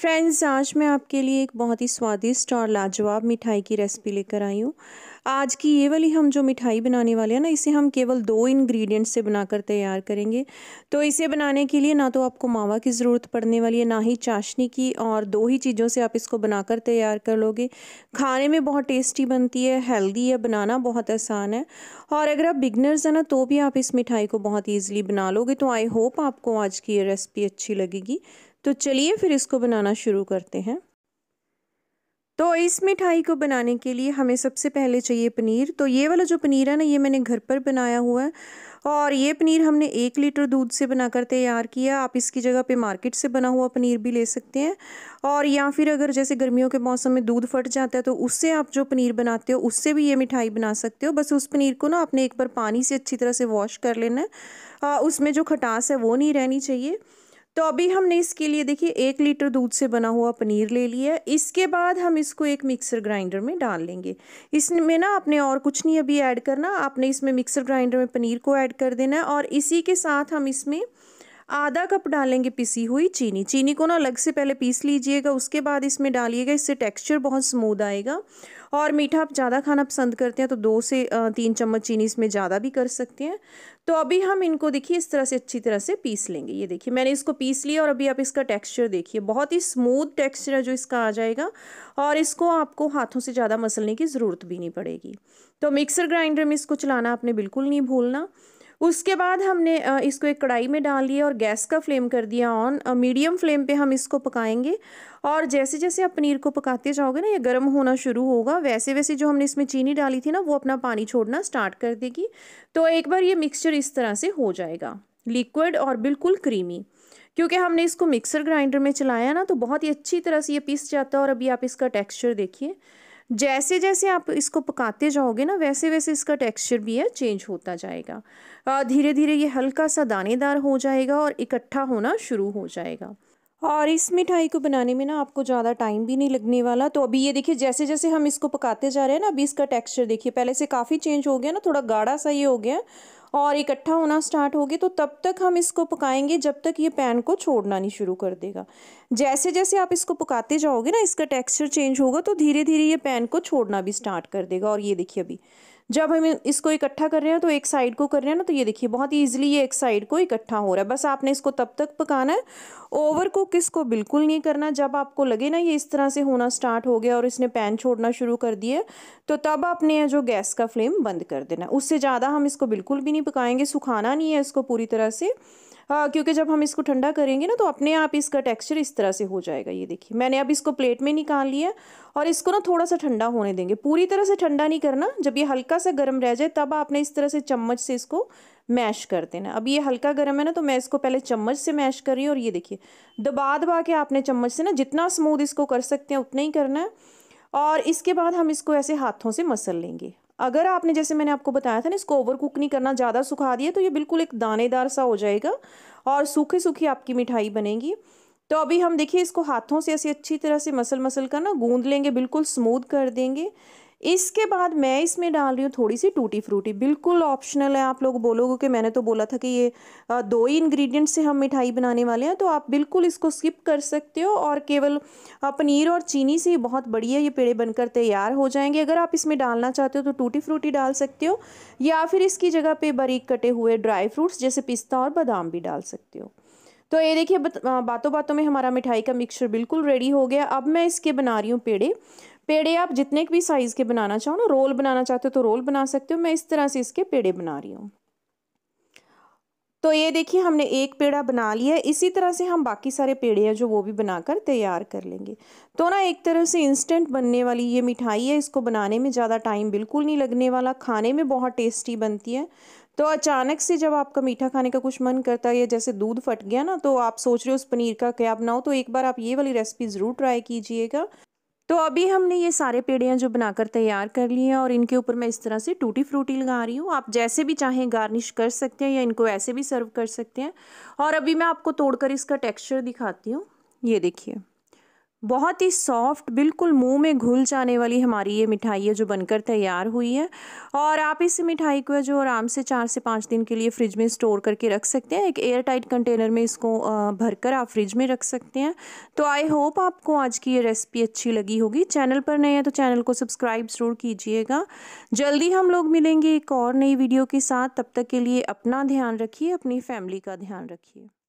friends आज मैं आपके लिए एक बहुत ही स्वादिष्ट और लाजवाब मिठाई की रेसिपी लेकर आई हूँ आज की ये वाली हम जो मिठाई बनाने वाले हैं ना इसे हम केवल दो इंग्रेडिएंट से बनाकर तैयार करेंगे तो इसे बनाने के लिए ना तो आपको मावा की ज़रूरत पड़ने वाली है ना ही चाशनी की और दो ही चीज़ों से आप इसको बनाकर तैयार कर लोगे खाने में बहुत टेस्टी बनती है हेल्दी है बनाना बहुत आसान है और अगर आप बिगनर्स हैं ना तो भी आप इस मिठाई को बहुत ईजिली बना लोगे तो आई होप आपको आज की ये रेसिपी अच्छी लगेगी तो चलिए फिर इसको बनाना शुरू करते हैं तो इस मिठाई को बनाने के लिए हमें सबसे पहले चाहिए पनीर तो ये वाला जो पनीर है ना ये मैंने घर पर बनाया हुआ है और ये पनीर हमने एक लीटर दूध से बनाकर तैयार किया आप इसकी जगह पे मार्केट से बना हुआ पनीर भी ले सकते हैं और या फिर अगर जैसे गर्मियों के मौसम में दूध फट जाता है तो उससे आप जो पनीर बनाते हो उससे भी ये मिठाई बना सकते हो बस उस पनीर को ना आपने एक बार पानी से अच्छी तरह से वॉश कर लेना है उसमें जो खटास है वो नहीं रहनी चाहिए तो अभी हमने इसके लिए देखिए एक लीटर दूध से बना हुआ पनीर ले लिया इसके बाद हम इसको एक मिक्सर ग्राइंडर में डाल लेंगे इसमें ना आपने और कुछ नहीं अभी ऐड करना आपने इसमें मिक्सर ग्राइंडर में पनीर को ऐड कर देना है और इसी के साथ हम इसमें आधा कप डालेंगे पिसी हुई चीनी चीनी को ना अलग से पहले पीस लीजिएगा उसके बाद इसमें डालिएगा इससे टेक्सचर बहुत स्मूद आएगा और मीठा आप ज़्यादा खाना पसंद करते हैं तो दो से तीन चम्मच चीनी इसमें ज़्यादा भी कर सकते हैं तो अभी हम इनको देखिए इस तरह से अच्छी तरह से पीस लेंगे ये देखिए मैंने इसको पीस लिया और अभी आप इसका टेक्स्चर देखिए बहुत ही स्मूथ टेक्स्चर है जो इसका आ जाएगा और इसको आपको हाथों से ज़्यादा मसलने की ज़रूरत भी नहीं पड़ेगी तो मिक्सर ग्राइंडर में इसको चलाना आपने बिल्कुल नहीं भूलना उसके बाद हमने इसको एक कढ़ाई में डाल लिया और गैस का फ्लेम कर दिया ऑन मीडियम फ्लेम पे हम इसको पकाएंगे और जैसे जैसे आप पनीर को पकाते जाओगे ना ये गर्म होना शुरू होगा वैसे वैसे जो हमने इसमें चीनी डाली थी ना वो अपना पानी छोड़ना स्टार्ट कर देगी तो एक बार ये मिक्सचर इस तरह से हो जाएगा लिक्विड और बिल्कुल क्रीमी क्योंकि हमने इसको मिक्सर ग्राइंडर में चलाया ना तो बहुत ही अच्छी तरह से ये पीस जाता है और अभी आप इसका टेक्स्चर देखिए जैसे जैसे आप इसको पकाते जाओगे ना वैसे वैसे इसका टेक्सचर भी है चेंज होता जाएगा धीरे धीरे ये हल्का सा दानेदार हो जाएगा और इकट्ठा होना शुरू हो जाएगा और इस मिठाई को बनाने में ना आपको ज़्यादा टाइम भी नहीं लगने वाला तो अभी ये देखिए जैसे जैसे हम इसको पकाते जा रहे हैं ना अभी इसका टेक्सचर देखिए पहले से काफ़ी चेंज हो गया ना थोड़ा गाढ़ा सा ये हो गया और इकट्ठा होना स्टार्ट होगी तो तब तक हम इसको पकाएंगे जब तक ये पैन को छोड़ना नहीं शुरू कर देगा जैसे जैसे आप इसको पकाते जाओगे ना इसका टेक्सचर चेंज होगा तो धीरे धीरे ये पैन को छोड़ना भी स्टार्ट कर देगा और ये देखिए अभी जब हम इसको इकट्ठा कर रहे हैं तो एक साइड को कर रहे हैं ना तो ये देखिए बहुत ईजिली ये एक साइड को इकट्ठा हो रहा है बस आपने इसको तब तक पकाना है ओवर कुक इसको बिल्कुल नहीं करना जब आपको लगे ना ये इस तरह से होना स्टार्ट हो गया और इसने पैन छोड़ना शुरू कर दिए तो तब आपने जो गैस का फ्लेम बंद कर देना उससे ज़्यादा हम इसको बिल्कुल भी नहीं पकाएंगे सुखाना नहीं है इसको पूरी तरह से हाँ, क्योंकि जब हम इसको ठंडा करेंगे ना तो अपने आप इसका टेक्सचर इस तरह से हो जाएगा ये देखिए मैंने अब इसको प्लेट में निकाल लिया और इसको ना थोड़ा सा ठंडा होने देंगे पूरी तरह से ठंडा नहीं करना जब ये हल्का सा गर्म रह जाए तब आपने इस तरह से चम्मच से इसको मैश कर देना अब ये हल्का गर्म है ना तो मैं इसको पहले चम्मच से मैश कर रही हूँ और ये देखिए दबा दबा के आपने चम्मच से ना जितना स्मूद इसको कर सकते हैं उतना ही करना है और इसके बाद हम इसको ऐसे हाथों से मसल लेंगे अगर आपने जैसे मैंने आपको बताया था ना इसको ओवर कुक नहीं करना ज़्यादा सुखा दिया तो ये बिल्कुल एक दानेदार सा हो जाएगा और सूखी सूखी आपकी मिठाई बनेगी तो अभी हम देखिए इसको हाथों से ऐसे अच्छी तरह से मसल मसल कर ना गूंद लेंगे बिल्कुल स्मूद कर देंगे इसके बाद मैं इसमें डाल रही हूँ थोड़ी सी टूटी फ्रूटी बिल्कुल ऑप्शनल है आप लोग बोलोगे कि मैंने तो बोला था कि ये दो ही इंग्रेडिएंट से हम मिठाई बनाने वाले हैं तो आप बिल्कुल इसको स्किप कर सकते हो और केवल पनीर और चीनी से बहुत बढ़िया ये पेड़े बनकर तैयार हो जाएंगे अगर आप इसमें डालना चाहते हो तो टूटी फ्रूटी डाल सकते हो या फिर इसकी जगह पर बारीक कटे हुए ड्राई फ्रूट्स जैसे पिस्ता और बादाम भी डाल सकते हो तो ये देखिए बातों बातों में हमारा मिठाई का मिक्सचर बिल्कुल रेडी हो गया अब मैं इसके बना रही हूँ पेड़े पेड़े आप जितने भी साइज़ के बनाना चाहो ना रोल बनाना चाहते हो तो रोल बना सकते हो मैं इस तरह से इसके पेड़े बना रही हूँ तो ये देखिए हमने एक पेड़ा बना लिया है इसी तरह से हम बाकी सारे पेड़े हैं जो वो भी बनाकर तैयार कर लेंगे तो ना एक तरह से इंस्टेंट बनने वाली ये मिठाई है इसको बनाने में ज़्यादा टाइम बिल्कुल नहीं लगने वाला खाने में बहुत टेस्टी बनती है तो अचानक से जब आपका मीठा खाने का कुछ मन करता है या जैसे दूध फट गया ना तो आप सोच रहे हो उस पनीर का क्या बनाओ तो एक बार आप ये वाली रेसिपी ज़रूर ट्राई कीजिएगा तो अभी हमने ये सारे पेड़ियाँ जो बनाकर तैयार कर लिए हैं और इनके ऊपर मैं इस तरह से टूटी फ्रूटी लगा रही हूँ आप जैसे भी चाहें गार्निश कर सकते हैं या इनको ऐसे भी सर्व कर सकते हैं और अभी मैं आपको तोड़कर इसका टेक्स्चर दिखाती हूँ ये देखिए बहुत ही सॉफ्ट बिल्कुल मुंह में घुल जाने वाली हमारी ये मिठाई है जो बनकर तैयार हुई है और आप इस मिठाई को जो आराम से चार से पाँच दिन के लिए फ्रिज में स्टोर करके रख सकते हैं एक एयर टाइट कंटेनर में इसको भरकर आप फ्रिज में रख सकते हैं तो आई होप आपको आज की ये रेसिपी अच्छी लगी होगी चैनल पर नए हैं तो चैनल को सब्सक्राइब ज़रूर कीजिएगा जल्दी हम लोग मिलेंगे एक और नई वीडियो के साथ तब तक के लिए अपना ध्यान रखिए अपनी फैमिली का ध्यान रखिए